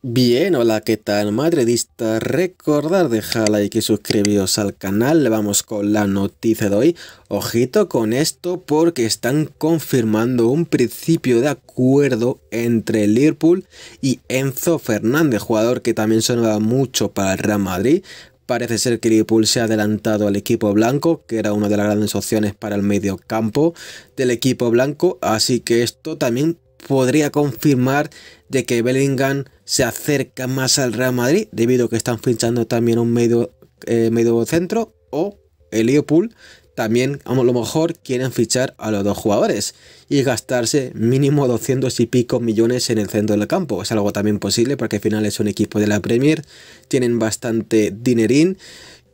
Bien, hola, ¿qué tal madridista? Recordar dejar like y suscribiros al canal, Le vamos con la noticia de hoy. Ojito con esto porque están confirmando un principio de acuerdo entre Liverpool y Enzo Fernández, jugador que también sonaba mucho para el Real Madrid. Parece ser que Liverpool se ha adelantado al equipo blanco, que era una de las grandes opciones para el medio campo del equipo blanco, así que esto también podría confirmar de que Bellingham se acerca más al Real Madrid debido a que están fichando también un medio, eh, medio centro o el Liverpool también a lo mejor quieren fichar a los dos jugadores y gastarse mínimo 200 y pico millones en el centro del campo. Es algo también posible porque al final es un equipo de la Premier, tienen bastante dinerín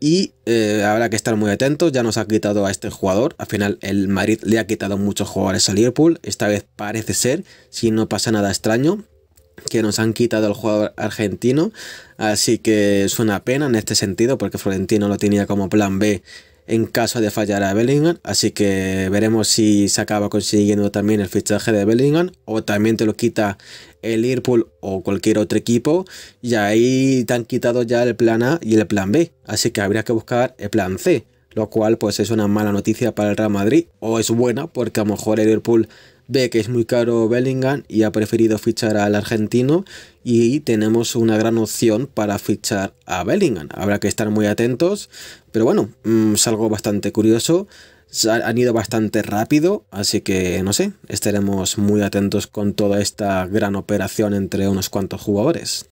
y eh, habrá que estar muy atentos, ya nos ha quitado a este jugador, al final el Madrid le ha quitado muchos jugadores a Liverpool, esta vez parece ser, si no pasa nada extraño, que nos han quitado al jugador argentino, así que es una pena en este sentido, porque Florentino lo tenía como plan B en caso de fallar a Bellingham, así que veremos si se acaba consiguiendo también el fichaje de Bellingham o también te lo quita el Liverpool o cualquier otro equipo, y ahí te han quitado ya el plan A y el plan B, así que habría que buscar el plan C, lo cual pues es una mala noticia para el Real Madrid, o es buena porque a lo mejor el Liverpool ve que es muy caro Bellingham y ha preferido fichar al argentino y tenemos una gran opción para fichar a Bellingham. Habrá que estar muy atentos, pero bueno, mm, es algo bastante curioso han ido bastante rápido, así que no sé, estaremos muy atentos con toda esta gran operación entre unos cuantos jugadores.